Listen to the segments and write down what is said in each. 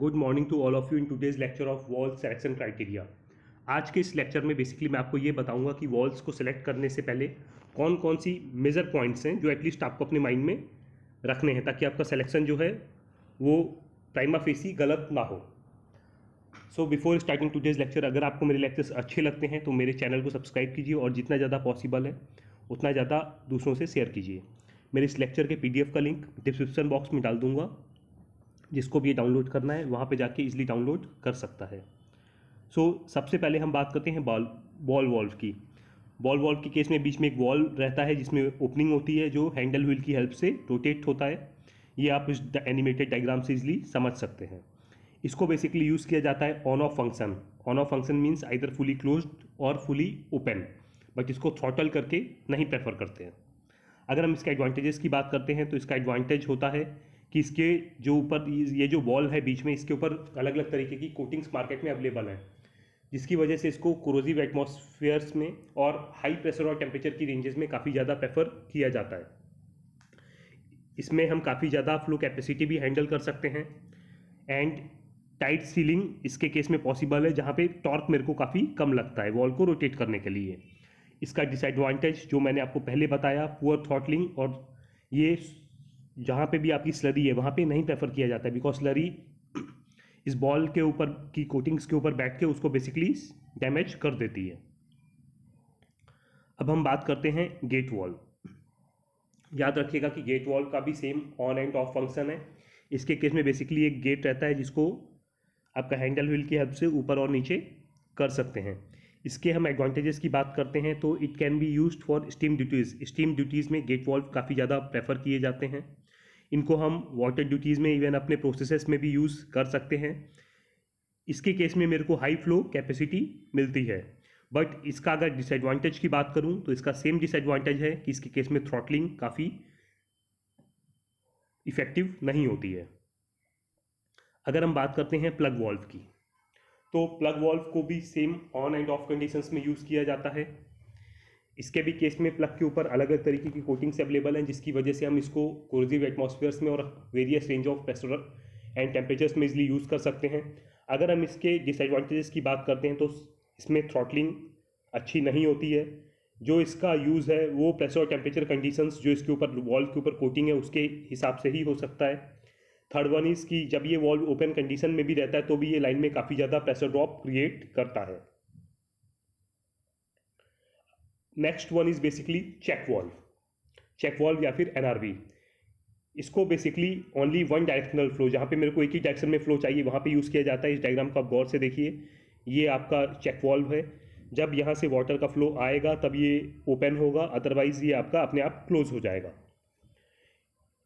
good morning to all of you in today's lecture of valves selection criteria आज के इस lecture में basically मैं आपको ये बताऊंगा कि वॉल्स को सिलेक्ट करने से पहले कौन कौन सी मेजर पॉइंट्स हैं जो एटलीस्ट आपको अपने माइंड में रखने हैं ताकि आपका सिलेक्शन जो है वो प्राइमा फेसी गलत ना हो so before starting today's lecture अगर आपको मेरे लेक्चर्स अच्छे लगते हैं तो मेरे चैनल को सब्सक्राइब कीजिए और जितना ज़्यादा पॉसिबल है उतना ज़्यादा दूसरों से शेयर कीजिए मेरे इस लेक्चर के पीडीएफ का लिंक डिस्क्रिप्शन बॉक्स में डाल दूंगा जिसको भी ये डाउनलोड करना है वहाँ पे जाके इजली डाउनलोड कर सकता है सो so, सबसे पहले हम बात करते हैं बॉल बॉल वॉल्व की बॉल वॉल्व के केस में बीच में एक वॉल रहता है जिसमें ओपनिंग होती है जो हैंडल व्हील की हेल्प से रोटेट होता है ये आप इस एनिमेटेड डायग्राम से इजली समझ सकते हैं इसको बेसिकली यूज़ किया जाता है on off function on off function means either fully close और फुली ओपन बट इसको थ्रॉटल करके नहीं प्रेफर करते हैं अगर हम इसके एडवांटेजेस की बात करते हैं तो इसका एडवांटेज होता है कि इसके जो ऊपर ये जो वॉल है बीच में इसके ऊपर अलग अलग तरीके की कोटिंग्स मार्केट में अवेलेबल हैं जिसकी वजह से इसको क्रोजिव एटमोसफेयर्स में और हाई प्रेशर और टेम्परेचर की रेंजेस में काफ़ी ज़्यादा प्रेफर किया जाता है इसमें हम काफ़ी ज़्यादा फ्लो कैपेसिटी भी हैंडल कर सकते हैं एंड टाइट सीलिंग इसके केस में पॉसिबल है जहाँ पे टॉर्क मेरे को काफ़ी कम लगता है वॉल को रोटेट करने के लिए इसका डिसएडवांटेज जो मैंने आपको पहले बताया पुअर थॉटलिंग और ये जहाँ पे भी आपकी स्लरी है वहाँ पे नहीं प्रेफर किया जाता है बिकॉज स्लरी इस बॉल के ऊपर की कोटिंग्स के ऊपर बैठ के उसको बेसिकली डैमेज कर देती है अब हम बात करते हैं गेट वॉल याद रखिएगा कि गेट वॉल का भी same on and off function है इसके केस में बेसिकली एक गेट रहता है जिसको आपका हैंडल व्हील की हेल्प से ऊपर और नीचे कर सकते हैं इसके हम एडवांटेजेस की बात करते हैं तो it can be used for steam duties steam duties में गेट वॉल्व काफ़ी ज़्यादा प्रेफर किए जाते हैं इनको हम वाटर ड्यूटीज़ में इवन अपने प्रोसेसेस में भी यूज़ कर सकते हैं इसके केस में मेरे को हाई फ्लो कैपेसिटी मिलती है बट इसका अगर डिसएडवांटेज की बात करूं तो इसका सेम डिसएडवांटेज है कि इसके केस में थ्रॉटलिंग काफ़ी इफ़ेक्टिव नहीं होती है अगर हम बात करते हैं प्लग वॉल्व की तो प्लग वॉल्व को भी same on and off conditions में यूज़ किया जाता है इसके भी केस में प्लग के ऊपर अलग अलग तरीके की कोटिंग्स अवेलेबल हैं जिसकी वजह से हम इसको कोरोजिव एटमोसफियर्स में और various range of pressure and temperatures में इजली यूज़ कर सकते हैं अगर हम इसके डिसएडवांटेजेस की बात करते हैं तो इसमें थ्रॉटलिंग अच्छी नहीं होती है जो इसका यूज़ है वो प्रेशर और टेम्परेचर कंडीशंस जो इसके ऊपर वॉल्व के ऊपर कोटिंग है उसके हिसाब से ही हो सकता है थर्ड वन इज़ की जब ये वॉल्व ओपन कंडीशन में भी रहता है तो भी ये लाइन में काफ़ी ज़्यादा प्रेशर ड्रॉप क्रिएट करता है next one is basically check valve check valve या फिर एनआरवी इसको basically only one directional flow जहाँ पे मेरे को एक ही डायरेक्शन में फ्लो चाहिए वहाँ पे यूज़ किया जाता है इस डायग्राम को आप गौर से देखिए ये आपका चेक वॉल्व है जब यहाँ से वाटर का फ्लो आएगा तब ये ओपन होगा अदरवाइज ये आपका अपने आप क्लोज हो जाएगा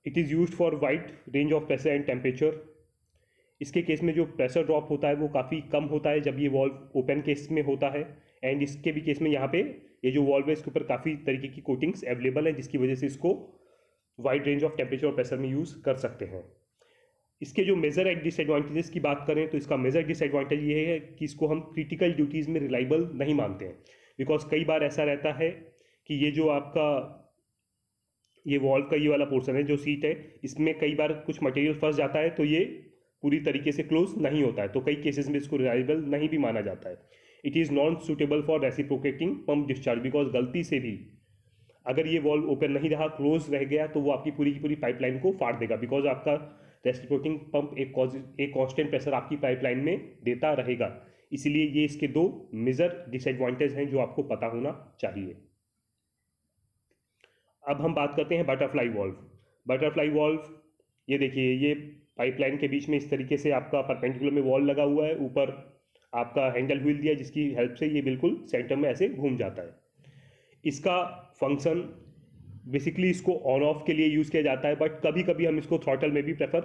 it is use for wide range of pressure and temperature इसके केस में जो प्रेशर ड्रॉप होता है वो काफ़ी कम होता है जब ये वॉल्व ओपन केस में होता है एंड इसके भी केस में यहाँ पे ये जो वॉल्व है इसके ऊपर काफ़ी तरीके की कोटिंग्स अवेलेबल है जिसकी वजह से इसको वाइड रेंज ऑफ टेम्परेचर और प्रेशर में यूज़ कर सकते हैं इसके जो मेजर एंड डिसएडवांटेजेस की बात करें तो इसका मेजर डिसएडवांटेज ये है कि इसको हम क्रिटिकल ड्यूटीज़ में रिलाइबल नहीं मानते हैं बिकॉज कई बार ऐसा रहता है कि ये जो आपका ये वॉल्व का ये वाला पोर्सन है जो सीट है इसमें कई बार कुछ मटेरियल फंस जाता है तो ये पूरी तरीके से क्लोज नहीं होता है तो कई केसेस में इसको रिलाइबल नहीं भी माना जाता है it is not suitable for reciprocating pump discharge because गलती से भी अगर ये वॉल्व ओपन नहीं रहा क्लोज रह गया तो वो आपकी पूरी की पूरी पाइपलाइन को फाड़ देगा बिकॉज आपका रेसिप्रोकेटिंग पंप एक एक कॉन्स्टेंट प्रेशर आपकी पाइपलाइन में देता रहेगा इसलिए ये इसके दो मेजर डिसएडवांटेज हैं जो आपको पता होना चाहिए अब हम बात करते हैं बटरफ्लाई वॉल्व बटरफ्लाई वॉल्व ये देखिए ये पाइपलाइन के बीच में इस तरीके से आपका परपेंडिकुलर में वॉल लगा हुआ है ऊपर आपका हैंडल व्हील दिया जिसकी हेल्प से ये बिल्कुल सेंटर में ऐसे घूम जाता है इसका फंक्शन बेसिकली इसको ऑन ऑफ के लिए यूज़ किया जाता है बट कभी कभी हम इसको थ्रॉटल में भी प्रेफर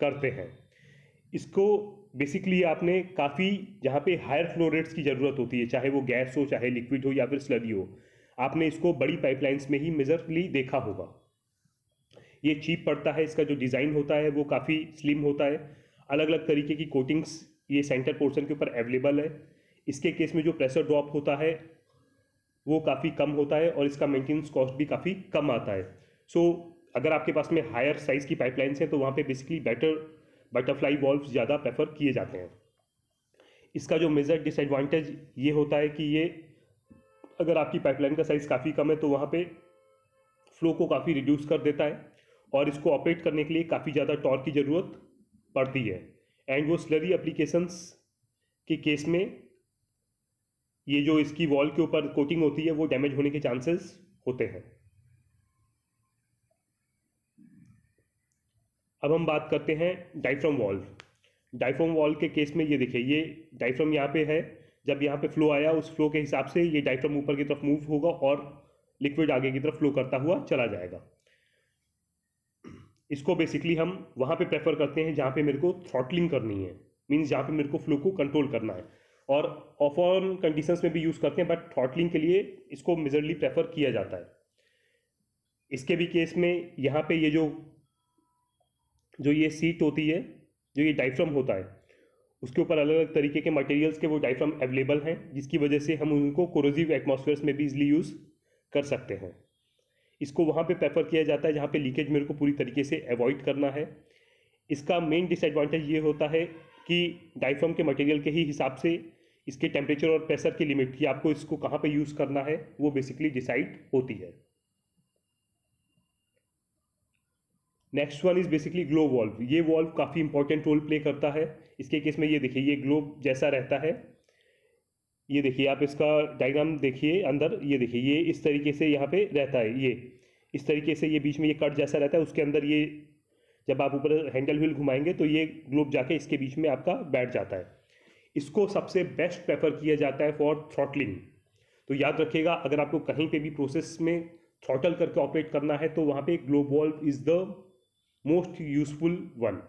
करते हैं इसको बेसिकली आपने काफ़ी जहाँ पे हायर फ्लो रेट्स की ज़रूरत होती है चाहे वो गैस हो चाहे लिक्विड हो या फिर स्लरी हो आपने इसको बड़ी पाइपलाइंस में ही मेजरली देखा होगा ये चीप पड़ता है इसका जो डिज़ाइन होता है वो काफ़ी स्लिम होता है अलग अलग तरीके की कोटिंग्स ये सेंटर पोर्शन के ऊपर अवेलेबल है इसके केस में जो प्रेशर ड्रॉप होता है वो काफ़ी कम होता है और इसका मेंटेनेंस कॉस्ट भी काफ़ी कम आता है सो so, अगर आपके पास में हायर साइज़ की पाइपलाइंस हैं तो वहाँ पे बेसिकली बेटर बटरफ्लाई वॉल्व ज़्यादा प्रेफर किए जाते हैं इसका जो मेजर डिसएडवांटेज ये होता है कि ये अगर आपकी पाइपलाइन का साइज़ काफ़ी कम है तो वहाँ पर फ्लो को काफ़ी रिड्यूस कर देता है और इसको ऑपरेट करने के लिए काफ़ी ज़्यादा टॉर्क की ज़रूरत पड़ती है एंड वो स्लरी अप्लीकेशंस के केस में ये जो इसकी वॉल के ऊपर कोटिंग होती है वो डैमेज होने के चांसेस होते हैं अब हम बात करते हैं डाइफ्रॉम वॉल डाइफ्रॉम वॉल के केस में ये देखिए ये डाइफ्रॉम यहाँ पे है जब यहाँ पे फ्लो आया उस फ्लो के हिसाब से ये डाइफ्रॉम ऊपर की तरफ मूव होगा और लिक्विड आगे की तरफ फ्लो करता हुआ चला जाएगा इसको बेसिकली हम वहाँ पे प्रेफर करते हैं जहाँ पे मेरे को थ्रॉटलिंग करनी है मीन्स जहाँ पे मेरे को फ्लो को कंट्रोल करना है और ऑफ ऑन कंडीशंस में भी यूज़ करते हैं बट थ्रॉटलिंग के लिए इसको मेजरली प्रेफर किया जाता है इसके भी केस में यहाँ पे ये जो जो ये सीट होती है जो ये डाइफ्रम होता है उसके ऊपर अलग अलग तरीके के मटेरियल्स के वो डाइफ्रम अवेलेबल हैं जिसकी वजह से हम उनको कोरोजिव एटमोसफेयर में भी इजली यूज़ कर सकते हैं इसको वहाँ पे प्रेफर किया जाता है जहाँ पे लीकेज मेरे को पूरी तरीके से अवॉइड करना है इसका मेन डिसएडवांटेज ये होता है कि डाइफ्राम के मटेरियल के ही हिसाब से इसके टेम्परेचर और प्रेशर की लिमिट की आपको इसको कहाँ पे यूज़ करना है वो बेसिकली डिसाइड होती है next one is basically globe valve ये वॉल्व काफ़ी इंपॉर्टेंट रोल प्ले करता है इसके केस में ये देखिए ये ग्लोब जैसा रहता है ये देखिए आप इसका डायग्राम देखिए अंदर ये देखिए ये इस तरीके से यहाँ पे रहता है ये इस तरीके से ये बीच में ये कट जैसा रहता है उसके अंदर ये जब आप ऊपर हैंडल व्हील घुमाएंगे तो ये ग्लोब जाके इसके बीच में आपका बैठ जाता है इसको सबसे बेस्ट प्रेफर किया जाता है फॉर थ्रॉटलिंग तो याद रखिएगा अगर आपको कहीं पर भी प्रोसेस में थ्रॉटल करके ऑपरेट करना है तो वहाँ पर globe valve is the most useful one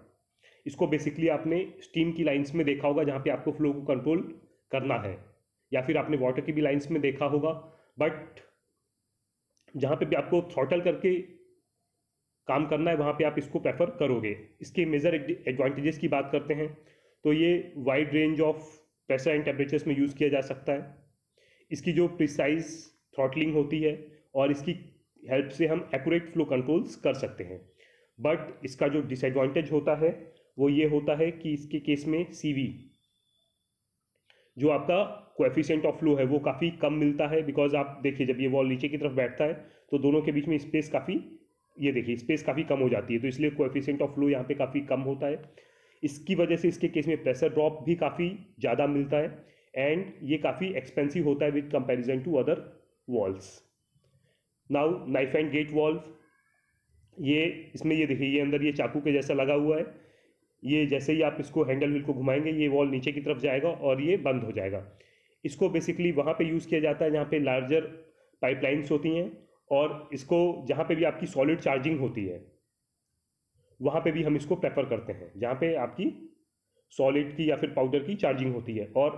इसको बेसिकली आपने स्टीम की लाइन्स में देखा होगा जहाँ पर आपको फ्लो को कंट्रोल करना है या फिर आपने वाटर की भी लाइन्स में देखा होगा बट जहाँ पे भी आपको थ्रॉटल करके काम करना है वहाँ पे आप इसको प्रेफर करोगे इसके मेजर एडवांटेजेस की बात करते हैं तो ये wide range of pressure and temperatures में यूज़ किया जा सकता है इसकी जो प्रिसाइज थ्रॉटलिंग होती है और इसकी हेल्प से हम एक्यूरेट फ्लो कंट्रोल्स कर सकते हैं बट इसका जो डिसएडवांटेज होता है वो ये होता है कि इसके केस में सीवी जो आपका कोफिशियंट ऑफ फ्लो है वो काफ़ी कम मिलता है बिकॉज आप देखिए जब ये वॉल नीचे की तरफ बैठता है तो दोनों के बीच में स्पेस काफ़ी ये देखिए स्पेस काफ़ी कम हो जाती है तो इसलिए कोएफिशिएंट ऑफ फ्लो यहाँ पे काफ़ी कम होता है इसकी वजह से इसके केस में प्रेशर ड्रॉप भी काफ़ी ज़्यादा मिलता है एंड ये काफ़ी एक्सपेंसिव होता है with comparison to other valves now knife and gate valve ये इसमें ये देखिए ये अंदर ये चाकू के जैसा लगा हुआ है ये जैसे ही आप इसको हैंडल व्हील को घुमाएंगे ये वॉल नीचे की तरफ जाएगा और ये बंद हो जाएगा इसको बेसिकली वहाँ पे यूज़ किया जाता है जहाँ पे लार्जर पाइपलाइंस होती हैं और इसको जहाँ पे भी आपकी सॉलिड चार्जिंग होती है वहाँ पे भी हम इसको प्रेफर करते हैं जहाँ पे आपकी सॉलिड की या फिर पाउडर की चार्जिंग होती है और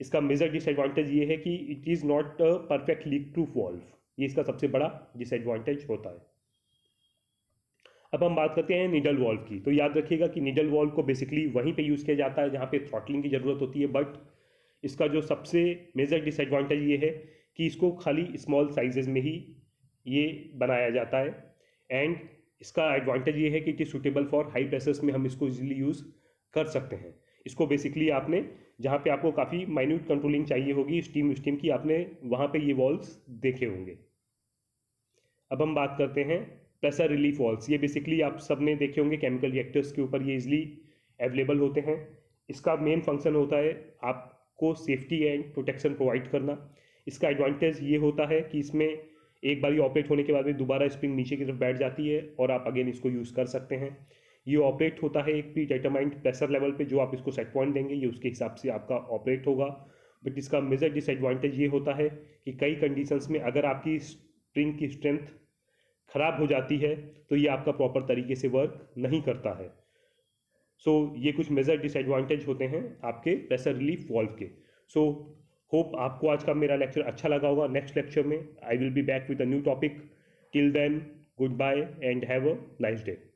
इसका मेजर डिसएडवांटेज ये है कि it is not a perfect leak proof valve ये इसका सबसे बड़ा डिसएडवांटेज होता है अब हम बात करते हैं निडल वॉल्व की तो याद रखिएगा कि निडल वॉल्व को बेसिकली वहीं पे यूज़ किया जाता है जहाँ पे थ्रॉटलिंग की ज़रूरत होती है बट इसका जो सबसे मेजर डिसएडवांटेज ये है कि इसको खाली स्मॉल साइजेस में ही ये बनाया जाता है एंड इसका एडवांटेज ये है कि it is suitable for high pressures में हम इसको इजीली यूज़ कर सकते हैं इसको बेसिकली आपने जहाँ पे आपको काफ़ी माइन्यूट कंट्रोलिंग चाहिए होगी स्टीम स्टीम की आपने वहाँ पे ये वॉल्स देखे होंगे अब हम बात करते हैं प्रेसर रिलीफ वॉल्स ये बेसिकली आप सब ने देखे होंगे केमिकल रिएक्टर्स के ऊपर ये इज़िली अवेलेबल होते हैं इसका मेन फंक्शन होता है आप को सेफ्टी एंड प्रोटेक्शन प्रोवाइड करना इसका एडवांटेज ये होता है कि इसमें एक बार ये ऑपरेट होने के बाद में दोबारा स्प्रिंग नीचे की तरफ बैठ जाती है और आप अगेन इसको यूज़ कर सकते हैं ये ऑपरेट होता है एक प्री डिटरमाइंड प्रेशर लेवल पे जो आप इसको सेट पॉइंट देंगे ये उसके हिसाब से आपका ऑपरेट होगा बट इसका मेजर डिसएडवांटेज ये होता है कि कई कंडीशंस में अगर आपकी स्प्रिंग की स्ट्रेंथ ख़राब हो जाती है तो ये आपका प्रॉपर तरीके से वर्क नहीं करता है सो ये कुछ मेजर डिसएडवांटेज होते हैं आपके प्रेशर रिलीफ वॉल्व के सो होप आपको आज का मेरा लेक्चर अच्छा लगा होगा नेक्स्ट लेक्चर में I will be back with a new topic till then goodbye and have a nice day